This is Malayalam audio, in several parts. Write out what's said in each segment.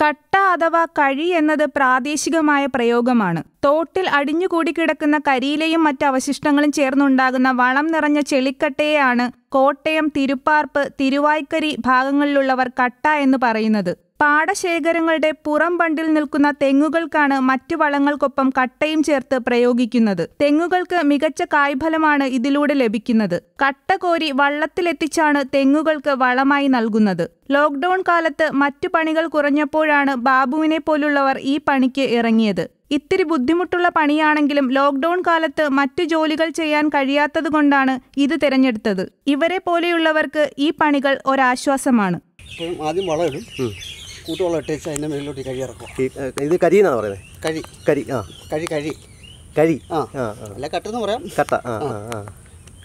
കട്ട അഥവാ കഴി എന്നത് പ്രാദേശികമായ പ്രയോഗമാണ് തോട്ടിൽ അടിഞ്ഞുകൂടി കിടക്കുന്ന കരിയിലയും മറ്റ് അവശിഷ്ടങ്ങളും ചേർന്നുണ്ടാകുന്ന വളം നിറഞ്ഞ ചെളിക്കട്ടയെയാണ് കോട്ടയം തിരുപ്പാർപ്പ് തിരുവായ്ക്കരി ഭാഗങ്ങളിലുള്ളവർ കട്ട എന്ന് പറയുന്നത് പാടശേഖരങ്ങളുടെ പുറം ബണ്ടിൽ നിൽക്കുന്ന തെങ്ങുകൾക്കാണ് മറ്റു വളങ്ങൾക്കൊപ്പം കട്ടയും ചേർത്ത് പ്രയോഗിക്കുന്നത് തെങ്ങുകൾക്ക് മികച്ച കായ്ഫലമാണ് ഇതിലൂടെ ലഭിക്കുന്നത് കട്ട കോരി വള്ളത്തിലെത്തിച്ചാണ് തെങ്ങുകൾക്ക് വളമായി നൽകുന്നത് ലോക്ക്ഡൌൺ കാലത്ത് മറ്റു പണികൾ കുറഞ്ഞപ്പോഴാണ് ബാബുവിനെ പോലുള്ളവർ ഈ പണിക്ക് ഇറങ്ങിയത് ഇത്തിരി ബുദ്ധിമുട്ടുള്ള പണിയാണെങ്കിലും ലോക്ക്ഡൌൺ കാലത്ത് മറ്റു ജോലികൾ ചെയ്യാൻ കഴിയാത്തതുകൊണ്ടാണ് ഇത് തിരഞ്ഞെടുത്തത് ഇവരെ പോലെയുള്ളവർക്ക് ഈ പണികൾ ഒരാശ്വാസമാണ് ആദ്യം കൂട്ടുവെള്ളം ഇട്ടേച്ച് അതിൻ്റെ മേലിലോട്ട് കഴി ഇറക്കും ഇത് കരി എന്നാണ് പറയുന്നത് കഴി കരി ആ കഴി കഴി കഴി ആ അല്ല കട്ടെന്ന് പറയാം കട്ട ആ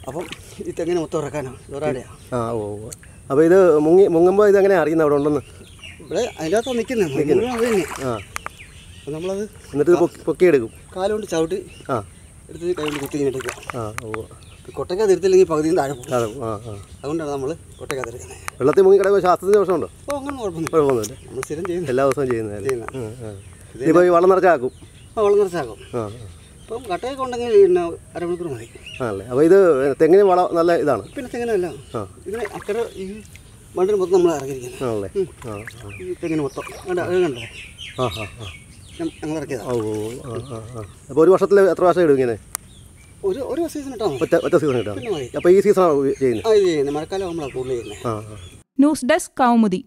അപ്പം ഈ തെങ്ങിന് മൊത്തം ഇറക്കാനാണ് ഒരാടെയാണ് ആ ഓ അപ്പോൾ ഇത് മുങ്ങി മുങ്ങുമ്പോൾ ഇത് എങ്ങനെ അറിയുന്നത് അവിടെ ഉണ്ടെന്ന് ഇവിടെ അതിനകത്താണ് നിൽക്കുന്നത് ആ നമ്മളത് എന്നിട്ട് പൊക്കിയെടുക്കും കാലുകൊണ്ട് ചവിട്ടി ആ എടുത്തിട്ട് കൈ കൊണ്ട് കുത്തി എടുക്കുക ആ ഓ കൊട്ടയ്ക്ക് അതിരുത്തില്ലെങ്കിൽ പകുതിയും താഴെ പോകും അതുകൊണ്ടാണ് നമ്മൾ കൊട്ടയ്ക്ക് അതിരുന്നത് വെള്ളത്തിൽ മുങ്ങി കിടക്കുമ്പോൾ ശാസ്ത്രത്തിന് ദോഷമുണ്ടോ ഓ അങ്ങനെ കുഴപ്പമില്ല കുഴപ്പമൊന്നുമില്ല നമ്മൾ സ്ഥിരം ചെയ്യുന്നത് എല്ലാ ദിവസവും ചെയ്യുന്നത് ഇപ്പോൾ ഈ വളം നിറച്ചാക്കും ആ വളം നിറച്ചാക്കും ഇപ്പം കട്ടയൊക്കെ ഉണ്ടെങ്കിൽ പിന്നെ അരമണിക്കൂർ മതി ആണല്ലേ അപ്പോൾ ഇത് തെങ്ങിന് വളം നല്ല ഇതാണ് പിന്നെ തെങ്ങിനല്ല ഇതിന് അക്കര ഈ മണ്ണിന് മൊത്തം നമ്മൾ ഇറങ്ങിയിരിക്കുന്നത് ആണല്ലേ ഈ തെങ്ങിന് മൊത്തം കണ്ടേ ആ ആ ഞങ്ങൾ ഇറക്കിയതാണ് ഓ അപ്പോൾ ഒരു വർഷത്തിൽ എത്ര വർഷം ഇടും ഇങ്ങനെ ഒരു ഒരു സീസൺ ഒറ്റ സീസൺ ഇട്ടാൽ അപ്പോൾ ഈ സീസൺ മഴക്കാലം നമ്മളാണ് കൂടുതൽ ന്യൂസ് ഡെസ്ക് കൗമുദി